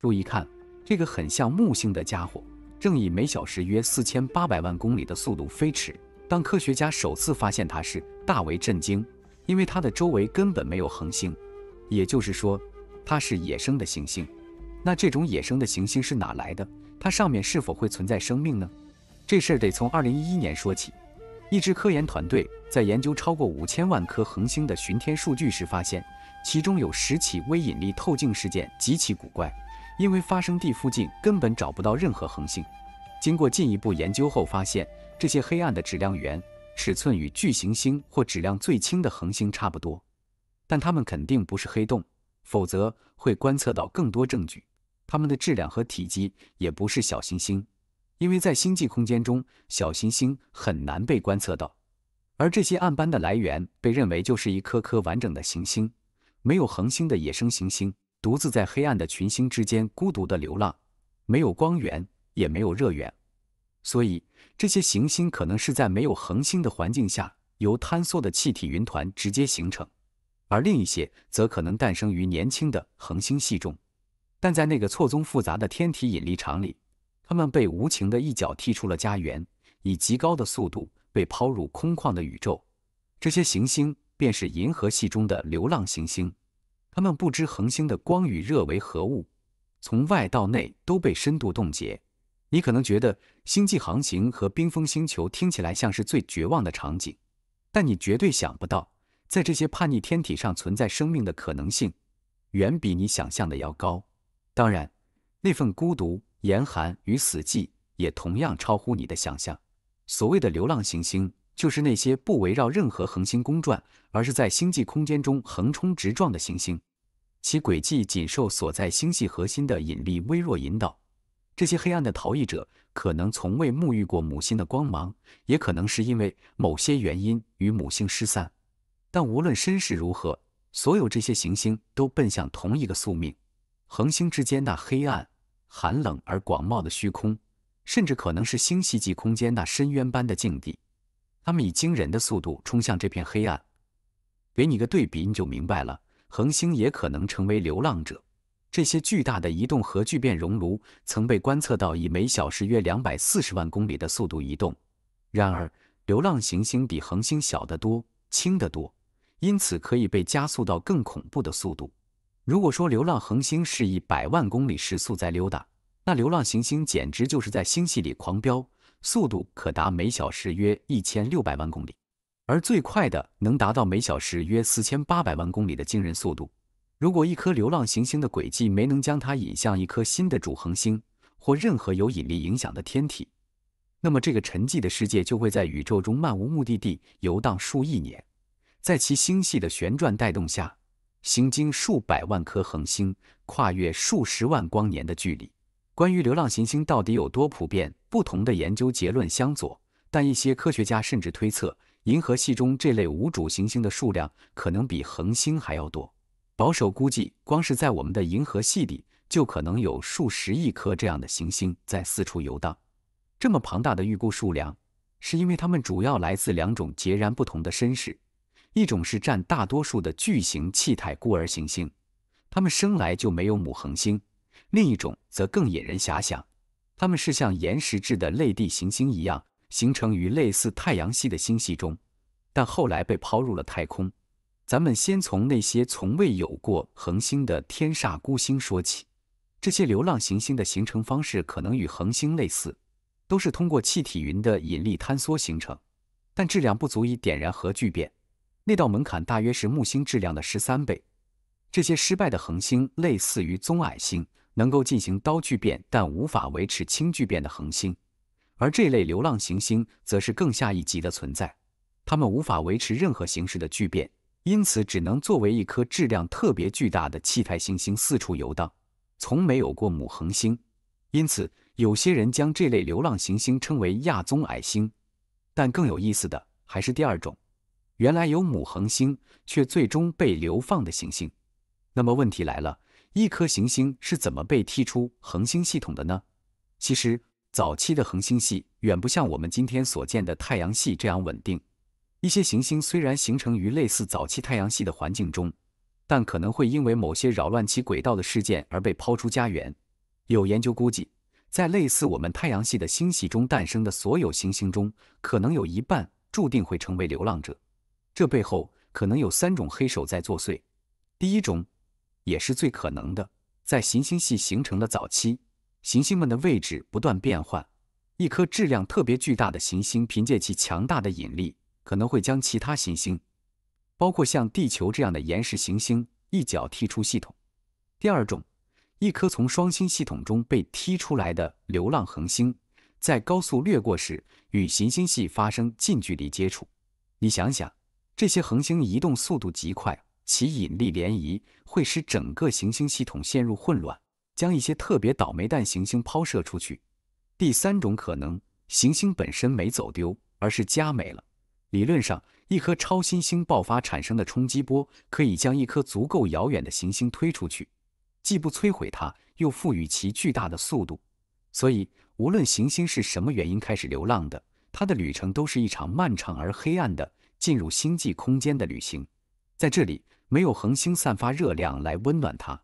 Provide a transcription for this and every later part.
注意看，这个很像木星的家伙，正以每小时约四千八百万公里的速度飞驰。当科学家首次发现它时，大为震惊，因为它的周围根本没有恒星，也就是说，它是野生的行星。那这种野生的行星是哪来的？它上面是否会存在生命呢？这事儿得从二零一一年说起。一支科研团队在研究超过五千万颗恒星的巡天数据时，发现其中有十起微引力透镜事件极其古怪。因为发生地附近根本找不到任何恒星。经过进一步研究后，发现这些黑暗的质量源尺寸与巨行星或质量最轻的恒星差不多，但它们肯定不是黑洞，否则会观测到更多证据。它们的质量和体积也不是小行星，因为在星际空间中小行星很难被观测到。而这些暗斑的来源被认为就是一颗颗完整的行星，没有恒星的野生行星。独自在黑暗的群星之间孤独的流浪，没有光源，也没有热源，所以这些行星可能是在没有恒星的环境下由坍缩的气体云团直接形成，而另一些则可能诞生于年轻的恒星系中。但在那个错综复杂的天体引力场里，它们被无情的一脚踢出了家园，以极高的速度被抛入空旷的宇宙。这些行星便是银河系中的流浪行星。他们不知恒星的光与热为何物，从外到内都被深度冻结。你可能觉得星际航行和冰封星球听起来像是最绝望的场景，但你绝对想不到，在这些叛逆天体上存在生命的可能性，远比你想象的要高。当然，那份孤独、严寒与死寂也同样超乎你的想象。所谓的流浪行星。就是那些不围绕任何恒星公转，而是在星际空间中横冲直撞的行星，其轨迹仅受所在星系核心的引力微弱引导。这些黑暗的逃逸者可能从未沐浴过母星的光芒，也可能是因为某些原因与母星失散。但无论身世如何，所有这些行星都奔向同一个宿命：恒星之间那黑暗、寒冷而广袤的虚空，甚至可能是星系际空间那深渊般的境地。他们以惊人的速度冲向这片黑暗。给你个对比，你就明白了。恒星也可能成为流浪者。这些巨大的移动核聚变熔炉曾被观测到以每小时约两百四十万公里的速度移动。然而，流浪行星比恒星小得多、轻得多，因此可以被加速到更恐怖的速度。如果说流浪恒星是以百万公里时速在溜达，那流浪行星简直就是在星系里狂飙。速度可达每小时约一千六百万公里，而最快的能达到每小时约四千八百万公里的惊人速度。如果一颗流浪行星的轨迹没能将它引向一颗新的主恒星或任何有引力影响的天体，那么这个沉寂的世界就会在宇宙中漫无目的地游荡数亿年，在其星系的旋转带动下，行经数百万颗恒星，跨越数十万光年的距离。关于流浪行星到底有多普遍，不同的研究结论相左。但一些科学家甚至推测，银河系中这类无主行星的数量可能比恒星还要多。保守估计，光是在我们的银河系里，就可能有数十亿颗这样的行星在四处游荡。这么庞大的预估数量，是因为它们主要来自两种截然不同的身世：一种是占大多数的巨型气态孤儿行星，它们生来就没有母恒星。另一种则更引人遐想，它们是像岩石质的类地行星一样形成于类似太阳系的星系中，但后来被抛入了太空。咱们先从那些从未有过恒星的天煞孤星说起。这些流浪行星的形成方式可能与恒星类似，都是通过气体云的引力坍缩形成，但质量不足以点燃核聚变，那道门槛大约是木星质量的十三倍。这些失败的恒星类似于棕矮星。能够进行刀聚变，但无法维持氢聚变的恒星，而这类流浪行星则是更下一级的存在。它们无法维持任何形式的聚变，因此只能作为一颗质量特别巨大的气态行星四处游荡，从没有过母恒星。因此，有些人将这类流浪行星称为亚棕矮星。但更有意思的还是第二种，原来有母恒星却最终被流放的行星。那么问题来了。一颗行星是怎么被踢出恒星系统的呢？其实，早期的恒星系远不像我们今天所见的太阳系这样稳定。一些行星虽然形成于类似早期太阳系的环境中，但可能会因为某些扰乱其轨道的事件而被抛出家园。有研究估计，在类似我们太阳系的星系中诞生的所有行星中，可能有一半注定会成为流浪者。这背后可能有三种黑手在作祟：第一种。也是最可能的，在行星系形成的早期，行星们的位置不断变换。一颗质量特别巨大的行星，凭借其强大的引力，可能会将其他行星，包括像地球这样的岩石行星，一脚踢出系统。第二种，一颗从双星系统中被踢出来的流浪恒星，在高速掠过时与行星系发生近距离接触。你想想，这些恒星移动速度极快。其引力涟漪会使整个行星系统陷入混乱，将一些特别倒霉蛋行星抛射出去。第三种可能，行星本身没走丢，而是家没了。理论上，一颗超新星爆发产生的冲击波可以将一颗足够遥远的行星推出去，既不摧毁它，又赋予其巨大的速度。所以，无论行星是什么原因开始流浪的，它的旅程都是一场漫长而黑暗的进入星际空间的旅行，在这里。没有恒星散发热量来温暖它，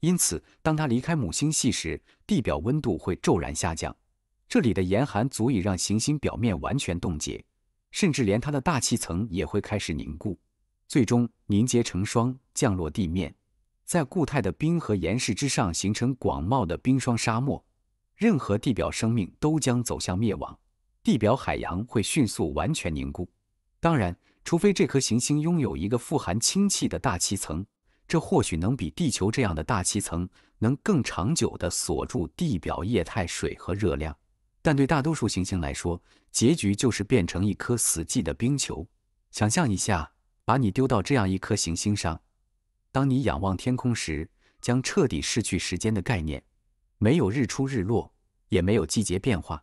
因此，当它离开母星系时，地表温度会骤然下降。这里的严寒足以让行星表面完全冻结，甚至连它的大气层也会开始凝固，最终凝结成霜，降落地面，在固态的冰和岩石之上形成广袤的冰霜沙漠。任何地表生命都将走向灭亡，地表海洋会迅速完全凝固。当然。除非这颗行星拥有一个富含氢气的大气层，这或许能比地球这样的大气层能更长久地锁住地表液态水和热量。但对大多数行星来说，结局就是变成一颗死寂的冰球。想象一下，把你丢到这样一颗行星上，当你仰望天空时，将彻底失去时间的概念，没有日出日落，也没有季节变化，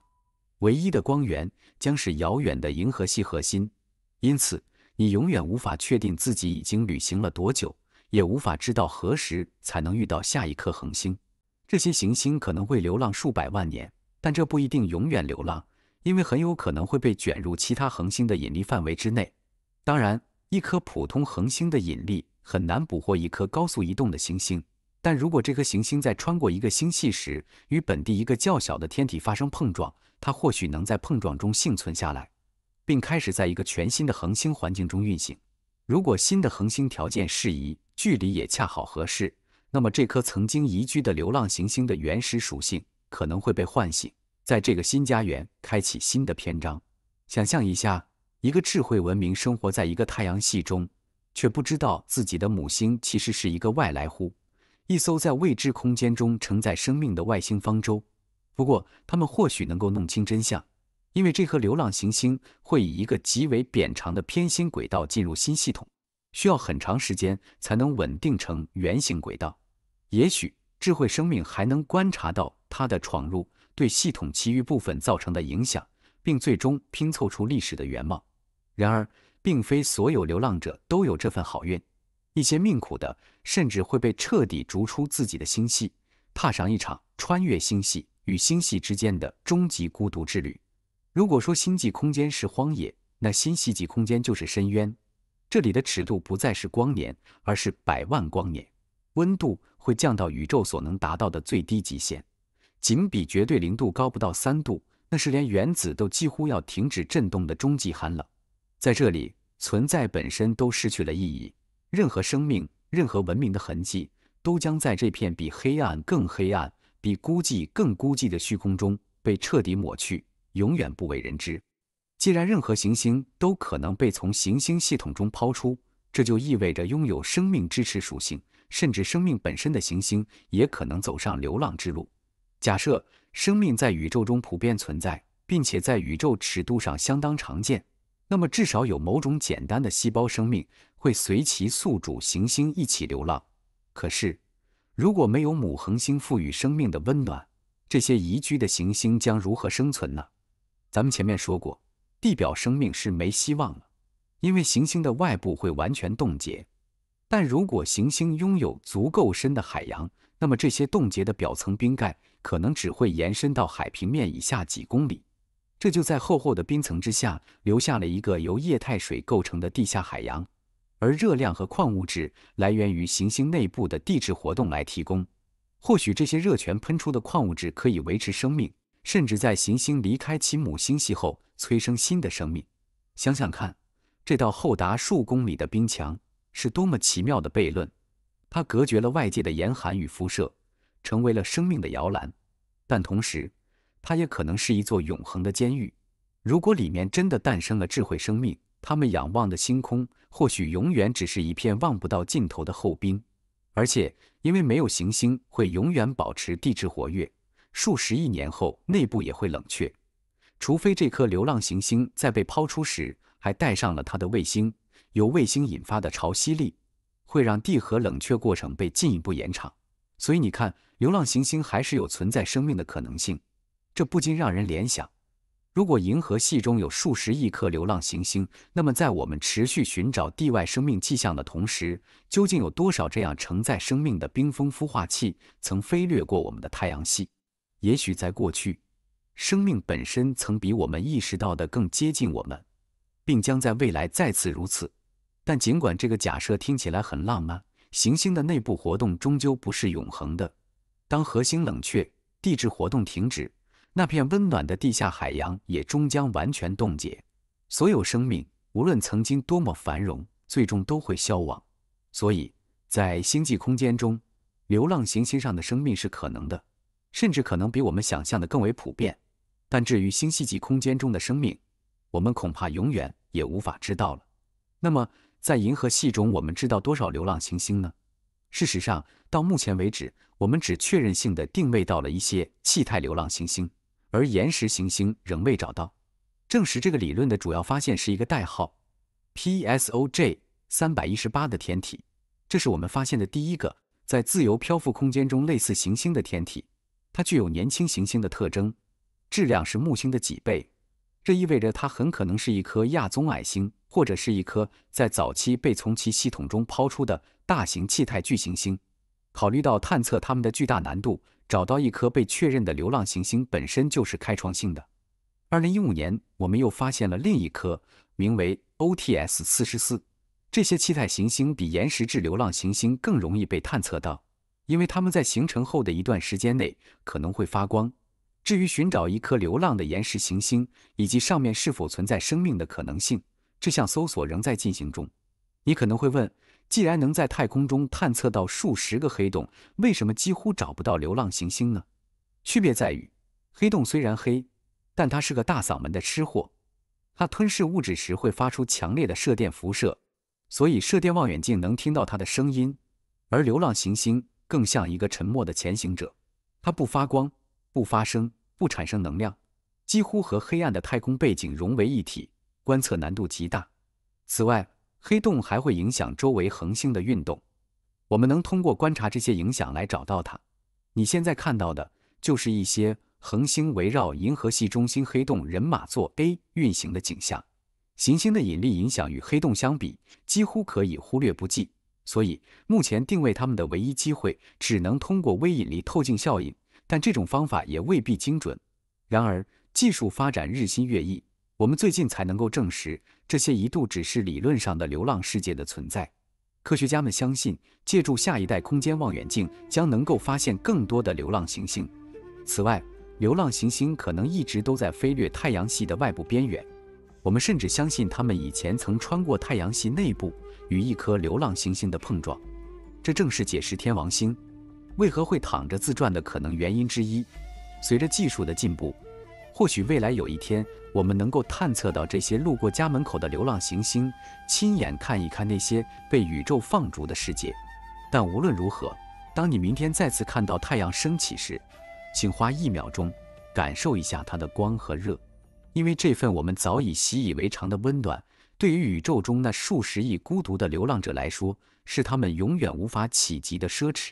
唯一的光源将是遥远的银河系核心。因此。你永远无法确定自己已经旅行了多久，也无法知道何时才能遇到下一颗恒星。这些行星可能会流浪数百万年，但这不一定永远流浪，因为很有可能会被卷入其他恒星的引力范围之内。当然，一颗普通恒星的引力很难捕获一颗高速移动的行星，但如果这颗行星在穿过一个星系时与本地一个较小的天体发生碰撞，它或许能在碰撞中幸存下来。并开始在一个全新的恒星环境中运行。如果新的恒星条件适宜，距离也恰好合适，那么这颗曾经宜居的流浪行星的原始属性可能会被唤醒，在这个新家园开启新的篇章。想象一下，一个智慧文明生活在一个太阳系中，却不知道自己的母星其实是一个外来户——一艘在未知空间中承载生命的外星方舟。不过，他们或许能够弄清真相。因为这颗流浪行星会以一个极为扁长的偏心轨道进入新系统，需要很长时间才能稳定成圆形轨道。也许智慧生命还能观察到它的闯入对系统其余部分造成的影响，并最终拼凑出历史的原貌。然而，并非所有流浪者都有这份好运，一些命苦的甚至会被彻底逐出自己的星系，踏上一场穿越星系与星系之间的终极孤独之旅。如果说星际空间是荒野，那新星际空间就是深渊。这里的尺度不再是光年，而是百万光年。温度会降到宇宙所能达到的最低极限，仅比绝对零度高不到三度。那是连原子都几乎要停止震动的终极寒冷。在这里，存在本身都失去了意义。任何生命、任何文明的痕迹，都将在这片比黑暗更黑暗、比孤寂更孤寂的虚空中被彻底抹去。永远不为人知。既然任何行星都可能被从行星系统中抛出，这就意味着拥有生命支持属性，甚至生命本身的行星也可能走上流浪之路。假设生命在宇宙中普遍存在，并且在宇宙尺度上相当常见，那么至少有某种简单的细胞生命会随其宿主行星一起流浪。可是，如果没有母恒星赋予生命的温暖，这些宜居的行星将如何生存呢？咱们前面说过，地表生命是没希望了，因为行星的外部会完全冻结。但如果行星拥有足够深的海洋，那么这些冻结的表层冰盖可能只会延伸到海平面以下几公里，这就在厚厚的冰层之下留下了一个由液态水构成的地下海洋。而热量和矿物质来源于行星内部的地质活动来提供，或许这些热泉喷出的矿物质可以维持生命。甚至在行星离开其母星系后，催生新的生命。想想看，这道厚达数公里的冰墙是多么奇妙的悖论！它隔绝了外界的严寒与辐射，成为了生命的摇篮。但同时，它也可能是一座永恒的监狱。如果里面真的诞生了智慧生命，他们仰望的星空或许永远只是一片望不到尽头的厚冰。而且，因为没有行星会永远保持地质活跃。数十亿年后，内部也会冷却，除非这颗流浪行星在被抛出时还带上了它的卫星，由卫星引发的潮汐力会让地核冷却过程被进一步延长。所以，你看，流浪行星还是有存在生命的可能性。这不禁让人联想：如果银河系中有数十亿颗流浪行星，那么在我们持续寻找地外生命迹象的同时，究竟有多少这样承载生命的冰封孵化器曾飞掠过我们的太阳系？也许在过去，生命本身曾比我们意识到的更接近我们，并将在未来再次如此。但尽管这个假设听起来很浪漫，行星的内部活动终究不是永恒的。当核心冷却，地质活动停止，那片温暖的地下海洋也终将完全冻结。所有生命，无论曾经多么繁荣，最终都会消亡。所以，在星际空间中，流浪行星上的生命是可能的。甚至可能比我们想象的更为普遍，但至于星系际空间中的生命，我们恐怕永远也无法知道了。那么，在银河系中，我们知道多少流浪行星呢？事实上，到目前为止，我们只确认性的定位到了一些气态流浪行星，而岩石行星仍未找到。证实这个理论的主要发现是一个代号 P S O J 三百一十八的天体，这是我们发现的第一个在自由漂浮空间中类似行星的天体。它具有年轻行星的特征，质量是木星的几倍，这意味着它很可能是一颗亚棕矮星，或者是一颗在早期被从其系统中抛出的大型气态巨行星。考虑到探测它们的巨大难度，找到一颗被确认的流浪行星本身就是开创性的。2015年，我们又发现了另一颗名为 OTS-44。这些气态行星比岩石质流浪行星更容易被探测到。因为它们在形成后的一段时间内可能会发光。至于寻找一颗流浪的岩石行星以及上面是否存在生命的可能性，这项搜索仍在进行中。你可能会问：既然能在太空中探测到数十个黑洞，为什么几乎找不到流浪行星呢？区别在于，黑洞虽然黑，但它是个大嗓门的吃货，它吞噬物质时会发出强烈的射电辐射，所以射电望远镜能听到它的声音，而流浪行星。更像一个沉默的前行者，它不发光、不发声、不产生能量，几乎和黑暗的太空背景融为一体，观测难度极大。此外，黑洞还会影响周围恒星的运动，我们能通过观察这些影响来找到它。你现在看到的就是一些恒星围绕银河系中心黑洞人马座 A 运行的景象。行星的引力影响与黑洞相比，几乎可以忽略不计。所以，目前定位他们的唯一机会只能通过微引力透镜效应，但这种方法也未必精准。然而，技术发展日新月异，我们最近才能够证实这些一度只是理论上的流浪世界的存在。科学家们相信，借助下一代空间望远镜，将能够发现更多的流浪行星。此外，流浪行星可能一直都在飞掠太阳系的外部边缘，我们甚至相信它们以前曾穿过太阳系内部。与一颗流浪行星的碰撞，这正是解释天王星为何会躺着自转的可能原因之一。随着技术的进步，或许未来有一天，我们能够探测到这些路过家门口的流浪行星，亲眼看一看那些被宇宙放逐的世界。但无论如何，当你明天再次看到太阳升起时，请花一秒钟感受一下它的光和热，因为这份我们早已习以为常的温暖。对于宇宙中那数十亿孤独的流浪者来说，是他们永远无法企及的奢侈。